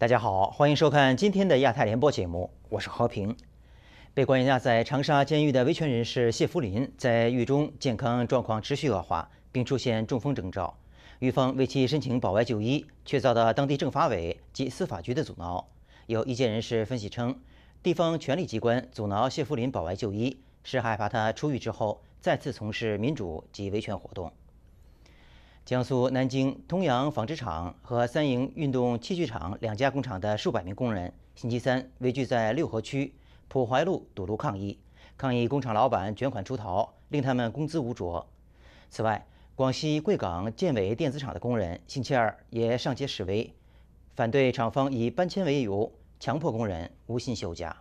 大家好，欢迎收看今天的《亚太联播》节目，我是和平。被关押在长沙监狱的维权人士谢福林，在狱中健康状况持续恶化，并出现中风征兆。狱方为其申请保外就医，却遭到当地政法委及司法局的阻挠。有意见人士分析称，地方权力机关阻挠谢福林保外就医，是害怕他出狱之后再次从事民主及维权活动。江苏南京通阳纺织厂和三营运动器具厂两家工厂的数百名工人，星期三围聚在六合区普怀路堵路抗议，抗议工厂老板卷款出逃，令他们工资无着。此外，广西贵港建伟电子厂的工人星期二也上街示威，反对厂方以搬迁为由强迫工人无薪休假。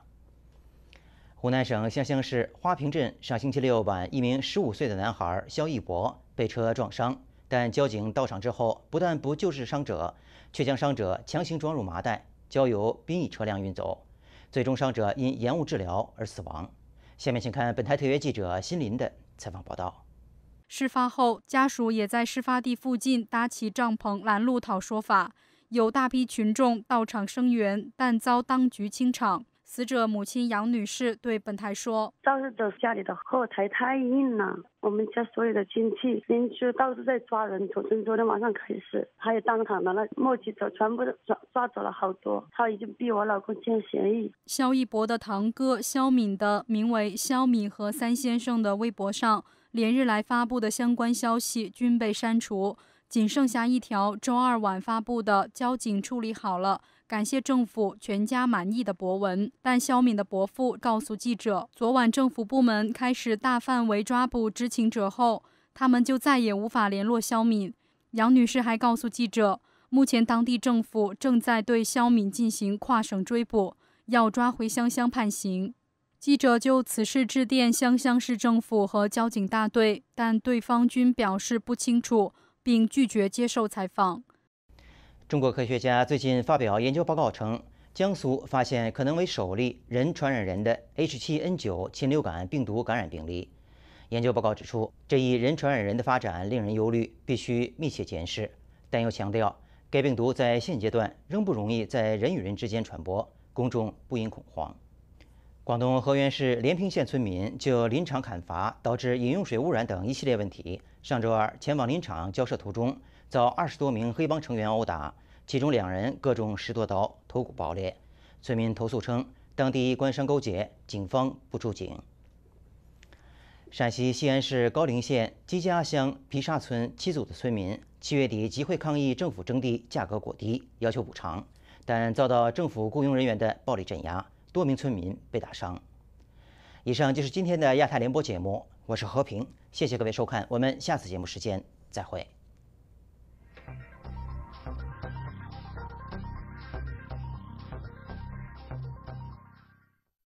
湖南省湘乡市花坪镇上星期六晚，一名15岁的男孩肖一博被车撞伤。但交警到场之后，不但不救治伤者，却将伤者强行装入麻袋，交由殡仪车辆运走，最终伤者因延误治疗而死亡。下面请看本台特约记者辛林的采访报道。事发后，家属也在事发地附近搭起帐篷拦路讨说法，有大批群众到场声援，但遭当局清场。死者母亲杨女士对本台说：“肇事者家里的后台太硬了，我们家所有的亲戚、邻居到处在抓人，从昨天晚上开始，还有当场的那墨迹者，全部抓抓走了好多。他已经逼我老公签协议。”肖一博的堂哥肖敏的名为“肖敏”和“三先生”的微博上，连日来发布的相关消息均被删除，仅剩下一条周二晚发布的：“交警处理好了。”感谢政府，全家满意的博文。但肖敏的伯父告诉记者，昨晚政府部门开始大范围抓捕知情者后，他们就再也无法联络肖敏。杨女士还告诉记者，目前当地政府正在对肖敏进行跨省追捕，要抓回湘乡判刑。记者就此事致电湘乡市政府和交警大队，但对方均表示不清楚，并拒绝接受采访。中国科学家最近发表研究报告称，江苏发现可能为首例人传染人的 H7N9 禽流感病毒感染病例。研究报告指出，这一人传染人的发展令人忧虑，必须密切监视。但又强调，该病毒在现阶段仍不容易在人与人之间传播，公众不应恐慌。广东河源市连平县村民就林场砍伐导致饮用水污染等一系列问题，上周二前往林场交涉途中。遭二十多名黑帮成员殴打，其中两人各中十多刀，头骨爆裂。村民投诉称，当地官商勾结，警方不出警。陕西西安市高陵县姬家乡皮沙村七组的村民，七月底集会抗议政府征地价格过低，要求补偿，但遭到政府雇佣人员的暴力镇压，多名村民被打伤。以上就是今天的亚太联播节目，我是和平，谢谢各位收看，我们下次节目时间再会。